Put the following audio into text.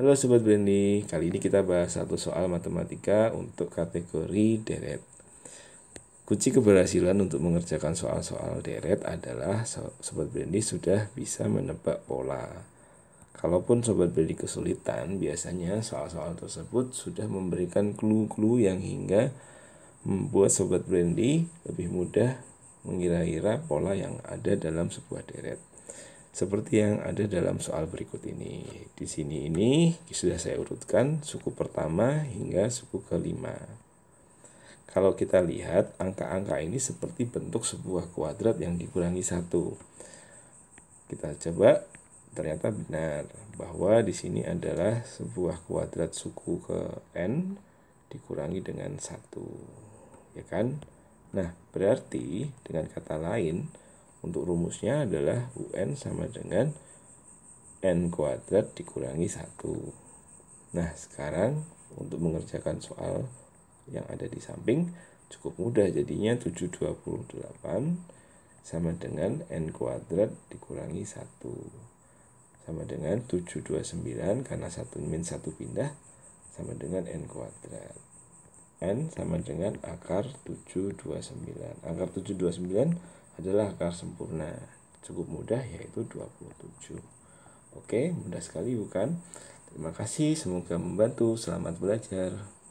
Halo Sobat Brandy, kali ini kita bahas satu soal matematika untuk kategori deret. Kunci keberhasilan untuk mengerjakan soal-soal deret adalah Sobat Brandy sudah bisa menebak pola. Kalaupun Sobat Brandy kesulitan, biasanya soal-soal tersebut sudah memberikan clue-clue yang hingga membuat Sobat Brandy lebih mudah mengira-ira pola yang ada dalam sebuah deret seperti yang ada dalam soal berikut ini. Di sini ini sudah saya urutkan suku pertama hingga suku kelima. Kalau kita lihat angka-angka ini seperti bentuk sebuah kuadrat yang dikurangi satu. Kita coba ternyata benar bahwa di sini adalah sebuah kuadrat suku ke n dikurangi dengan satu, ya kan? Nah berarti dengan kata lain untuk rumusnya adalah UN sama dengan N kuadrat dikurangi satu. Nah sekarang untuk mengerjakan soal yang ada di samping cukup mudah jadinya 728 sama dengan N kuadrat dikurangi satu sama dengan 729 karena satu min satu pindah sama dengan N kuadrat N sama dengan akar 729 akar 729 adalah akar sempurna. Cukup mudah yaitu 27. Oke, mudah sekali bukan? Terima kasih, semoga membantu. Selamat belajar.